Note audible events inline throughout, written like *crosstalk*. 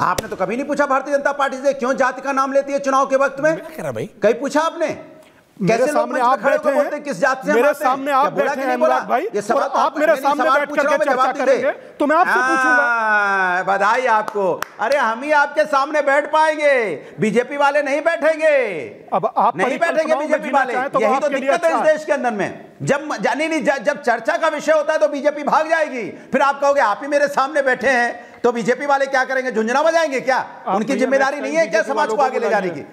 आपने तो कभी नहीं पूछा भारतीय जनता पार्टी से क्यों जाति का नाम लेती है चुनाव के वक्त में भाई कहीं पूछा आपने कैसे सामने आप बैठे हैं किस जात से मेरे सामने आप बैठे हैं अनुराग भाई ये सवाल तो आप मेरे सामने बैठ करके चर्चा करेंगे तो मैं आपसे पूछूंगा हाँ, बधाई आपको अरे हम ही आपके सामने बैठ पाएंगे बीजेपी वाले नहीं बैठेंगे अब आप नहीं बैठेंगे बीजेपी वाले तो यही तो दिक्कत है इस अच्छा देश के अंदर में जब जानी नहीं जब चर्चा का विषय होता है तो बीजेपी भाग जाएगी फिर आप कहोगे आप ही मेरे सामने बैठे हैं तो बीजेपी वाले क्या करेंगे झुंझुना बजाएंगे क्या उनकी जिम्मेदारी नहीं है क्या समाज को आगे ले जाने की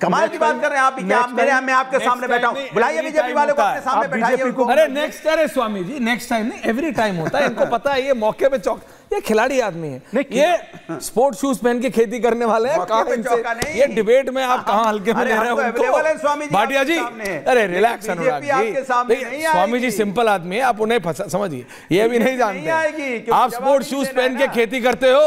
कमाल की बात कर रहे हैं आप क्या मेरे मैं आपके सामने बैठा हूं बुलाइए बीजेपी वाले को अपने सामने बैठाइए अरे नेक्स्ट अरे स्वामी जी नेक्स्ट टाइम नहीं एवरी टाइम होता है इनको पता है ये मौके पे चौक ये खिलाड़ी आदमी है ये हाँ। स्पोर्ट शूज पहन के खेती करने वाले हैं ये डिबेट में आप हाँ, कहा हल्के में ले रहे हो तो भाटिया जी अरे रिलैक्स अनुराग जी स्वामी जी सिंपल आदमी है आप उन्हें समझिए ये भी नहीं जानते आप स्पोर्ट शूज पहन के खेती करते हो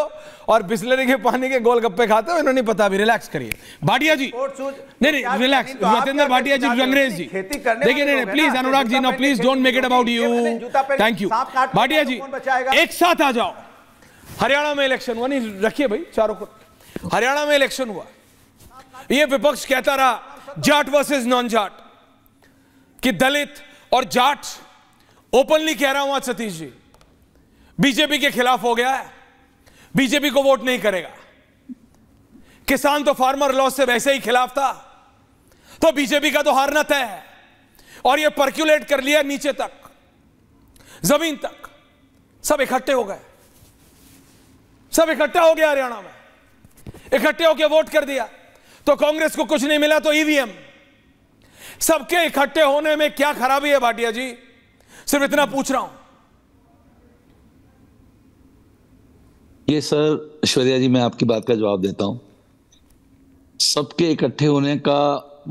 और बिस्लरी के पानी के गोलगप्पे खाते हो इन्होंने पता भी रिलैक्स करिए भाटिया जी नहीं नहीं रिलैक्स जितेंद्र तो भाटिया जी अंग्रेज जी देखिए नहीं नहीं please Anurag ji no please don't make it about you thank you Bhatia ji एक साथ आ जाओ हरियाणा में इलेक्शन हुआ नहीं रखिए भाई चारों को हरियाणा में इलेक्शन हुआ ये विपक्ष कहता रहा जाट वर्सेस नॉन जाट कि दलित और जाट ओपनली कह रहा हूं आज सतीश जी बीजेपी के खिलाफ हो गया है बीजेपी को वोट नहीं करेगा किसान तो फार्मर लॉ से वैसे ही खिलाफ था तो बीजेपी का तो हारना तय है और ये परक्यूलेट कर लिया नीचे तक जमीन तक सब इकट्ठे हो गए सब इकट्ठा हो गया हरियाणा में इकट्ठे होकर वोट कर दिया तो कांग्रेस को कुछ नहीं मिला तो ईवीएम सबके इकट्ठे होने में क्या खराबी है भाटिया जी सिर्फ इतना पूछ रहा हूं ये सर ऐश्वर्या जी मैं आपकी बात का जवाब देता हूं सबके इकट्ठे होने का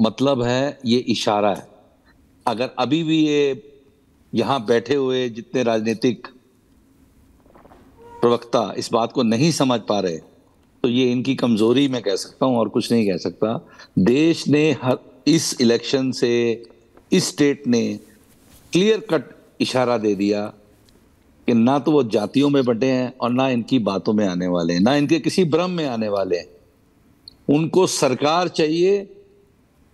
मतलब है ये इशारा है अगर अभी भी ये यहां बैठे हुए जितने राजनीतिक प्रवक्ता इस बात को नहीं समझ पा रहे तो ये इनकी कमजोरी मैं कह सकता हूँ और कुछ नहीं कह सकता देश ने हर इस इलेक्शन से इस स्टेट ने क्लियर कट इशारा दे दिया कि ना तो वो जातियों में बटे हैं और ना इनकी बातों में आने वाले हैं ना इनके किसी भ्रम में आने वाले हैं उनको सरकार चाहिए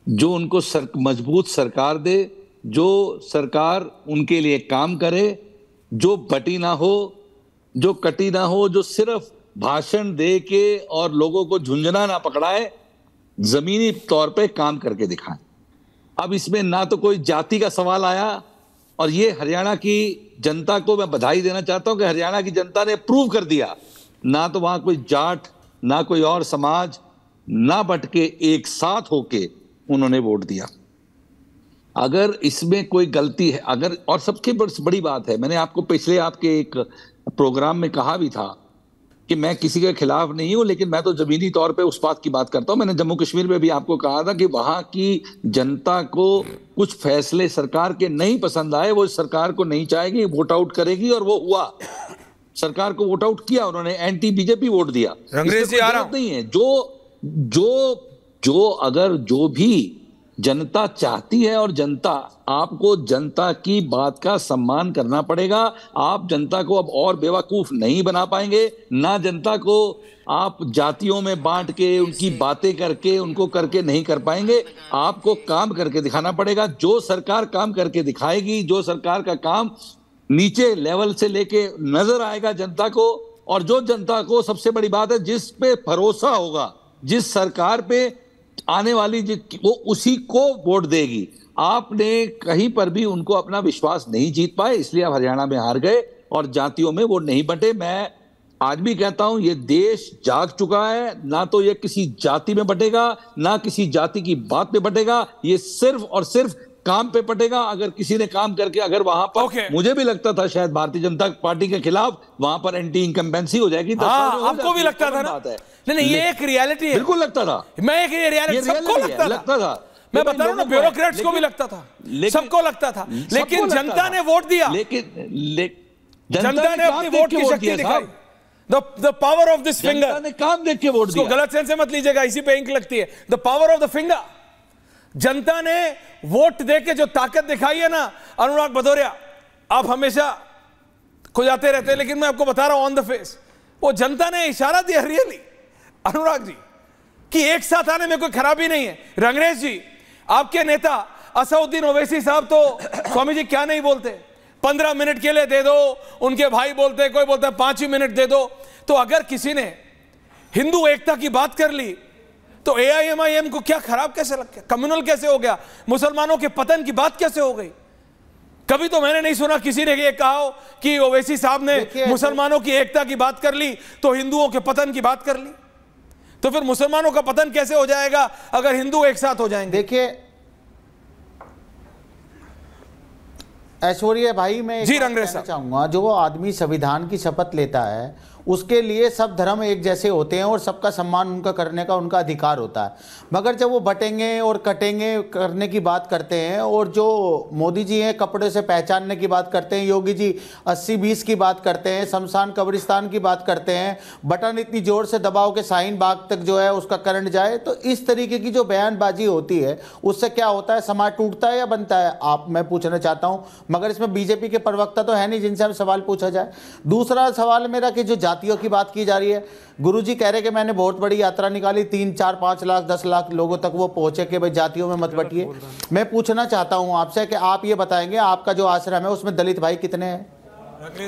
जो उनको सर, मजबूत सरकार दे जो सरकार उनके लिए काम करे जो बटी ना हो जो कटी ना हो जो सिर्फ भाषण दे के और लोगों को झुंझुना ना पकड़ाए जमीनी तौर पे काम करके दिखाए अब इसमें ना तो कोई जाति का सवाल आया और ये हरियाणा की जनता को मैं बधाई देना चाहता हूं कि हरियाणा की जनता ने प्रूव कर दिया ना तो वहां कोई जाट ना कोई और समाज ना बटके एक साथ होके उन्होंने वोट दिया अगर इसमें कोई गलती है अगर और सबसे बड़ी बात है मैंने आपको पिछले आपके एक प्रोग्राम में कहा भी था कि मैं किसी के खिलाफ नहीं हूं लेकिन मैं तो जमीनी तौर पे उस बात की बात करता हूं मैंने जम्मू कश्मीर में भी आपको कहा था कि वहां की जनता को कुछ फैसले सरकार के नहीं पसंद आए वो सरकार को नहीं चाहेगी वोट आउट करेगी और वो हुआ सरकार को वोट आउट किया उन्होंने एंटी बीजेपी वोट दिया नहीं है जो जो जो अगर जो भी जनता चाहती है और जनता आपको जनता की बात का सम्मान करना पड़ेगा आप जनता को अब और बेवकूफ नहीं बना पाएंगे ना जनता को आप जातियों में बांट के उनकी बातें करके उनको करके नहीं कर पाएंगे आपको काम करके दिखाना पड़ेगा जो सरकार काम करके दिखाएगी जो सरकार का काम नीचे लेवल से लेके नजर आएगा जनता को और जो जनता को सबसे बड़ी बात है जिस पे भरोसा होगा जिस सरकार पे आने वाली वो उसी को वोट देगी आपने कहीं पर भी उनको अपना विश्वास नहीं जीत पाए इसलिए आप हरियाणा में हार गए और जातियों में वो नहीं बटे मैं आज भी कहता हूं ये देश जाग चुका है ना तो ये किसी जाति में बटेगा ना किसी जाति की बात में बटेगा ये सिर्फ और सिर्फ काम पे पटेगा अगर किसी ने काम करके अगर वहां पर okay. मुझे भी लगता था शायद भारतीय जनता पार्टी के खिलाफ वहां पर एंटी इनकम्पेंसी हो जाएगी हाँ, आपको भी लगता था ना नहीं नहीं ये एक रियलिटी है बिल्कुल लगता था मैं एक ये रियलिटी सबको लगता, लगता था मैं बता रहा हूँ ब्यूरोक्रेट्स को भी लगता था सबको लगता था लेकिन जनता ने वोट दिया लेकिन जनता ने अपनी वोट की शक्ति दिखाई the power of this finger ने काम देख के वोट दिया गलत सेंस मत लीजिएगा इसी पे इंक लगती है the power of the finger जनता ने वोट देके जो ताकत दिखाई है ना अनुराग भदौरिया आप हमेशा खुजाते रहते हैं लेकिन मैं आपको बता रहा हूं ऑन द फेस वो जनता ने इशारा दिया रियली अनुराग जी कि एक साथ आने में कोई खराबी नहीं है रंगनेश जी आपके नेता असउद्दीन ओवैसी साहब तो *coughs* स्वामी जी क्या नहीं बोलते पंद्रह मिनट के लिए दे दो उनके भाई बोलते कोई बोलता है पांच ही मिनट दे दो तो अगर किसी ने हिंदू एकता की बात कर ली तो एआईएमआईएम को क्या खराब कैसे लग गया कम्युनल कैसे हो गया मुसलमानों के पतन की बात कैसे हो गई कभी तो मैंने नहीं सुना किसी ने ये कहा कि ओवैसी साहब ने मुसलमानों की एकता की बात कर ली तो हिंदुओं के पतन की बात कर ली तो फिर मुसलमानों का पतन कैसे हो जाएगा अगर हिंदू एक साथ हो जाएंगे देखिए ऐश्वर्य भाई मैं जी रंगरेसा चाहूंगा जो आदमी संविधान की शपथ लेता है उसके लिए सब धर्म एक जैसे होते हैं और सबका सम्मान उनका करने का उनका अधिकार होता है मगर जब वो बटेंगे और कटेंगे करने की बात करते हैं और जो मोदी जी हैं कपड़े से पहचानने की बात करते हैं योगी जी अस्सी बीस की बात करते हैं शमशान कब्रिस्तान की बात करते हैं बटन इतनी ज़ोर से दबाव के साइन बाग तक जो है उसका करंट जाए तो इस तरीके की जो बयानबाजी होती है उससे क्या होता है समाज टूटता है या बनता है आप मैं पूछना चाहता हूँ मगर इसमें बीजेपी के प्रवक्ता तो है नहीं जिनसे हम सवाल पूछा जाए दूसरा सवाल मेरा कि जो जाति साथियों की बात की जा रही है गुरु जी कह रहे कि मैंने बहुत बड़ी यात्रा निकाली तीन चार पाँच लाख दस लाख लोगों तक वो पहुँचे कि भाई जातियों में मत बटिए मैं पूछना चाहता हूँ आपसे कि आप ये बताएंगे आपका जो आश्रम है उसमें दलित भाई कितने हैं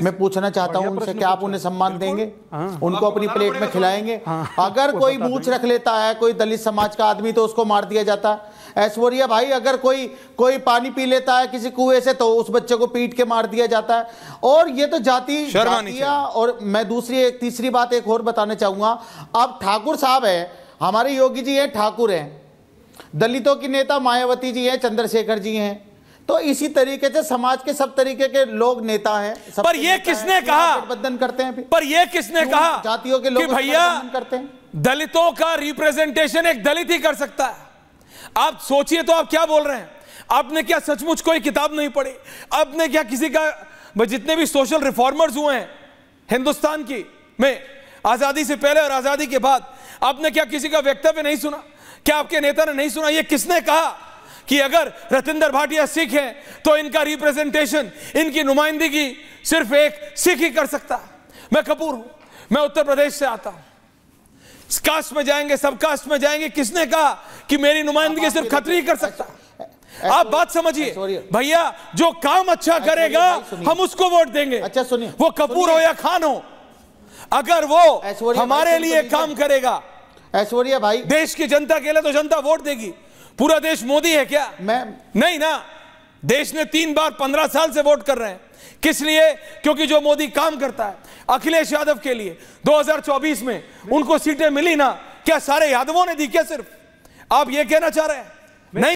मैं पूछना चाहता हूँ उनसे क्या आप उन्हें सम्मान देंगे हाँ। उनको अपनी प्लेट में खिलाएंगे हाँ, अगर कोई मूछ रख लेता है कोई दलित समाज का आदमी तो उसको मार दिया जाता है ऐश्वर्या भाई अगर कोई कोई पानी पी लेता है किसी कुएं से तो उस बच्चे को पीट के मार दिया जाता है और ये तो जाति जातिया और मैं दूसरी एक तीसरी बात एक और बताना चाहूंगा अब ठाकुर साहब है हमारे योगी जी हैं ठाकुर हैं दलितों की नेता मायावती जी हैं चंद्रशेखर जी हैं तो इसी तरीके से समाज के सब तरीके के लोग नेता हैं पर ये किसने है, कहा गठबंधन करते हैं पर ये किसने कहा जातियों के लोग भैया करते हैं दलितों का रिप्रेजेंटेशन एक दलित ही कर सकता है आप सोचिए तो आप क्या बोल रहे हैं आपने क्या सचमुच कोई किताब नहीं पढ़ी आपने क्या किसी का जितने भी सोशल रिफॉर्मर्स हुए हैं हिंदुस्तान की में आजादी से पहले और आजादी के बाद आपने क्या किसी का वक्तव्य नहीं सुना क्या आपके नेता ने नहीं सुना ये किसने कहा कि अगर रतिंदर भाटिया सिख है तो इनका रिप्रेजेंटेशन इनकी नुमाइंदगी सिर्फ एक सिख ही कर सकता मैं कपूर हूं मैं उत्तर प्रदेश से आता हूं कास्ट में जाएंगे सब कास्ट में जाएंगे किसने कहा कि मेरी नुमाइंदगी सिर्फ खतरी ही कर सकता आप बात समझिए भैया जो काम अच्छा करेगा हम उसको वोट देंगे अच्छा सुनिए वो कपूर हो या खान हो अगर वो हमारे लिए काम करेगा ऐश्वर्या भाई देश की जनता के लिए तो जनता वोट देगी पूरा देश मोदी है क्या मैम नहीं ना देश ने तीन बार पंद्रह साल से वोट कर रहे हैं किस लिए क्योंकि जो मोदी काम करता है अखिलेश यादव के लिए 2024 में उनको सीटें मिली ना क्या सारे यादवों ने दी क्या सिर्फ आप ये कहना चाह रहे हैं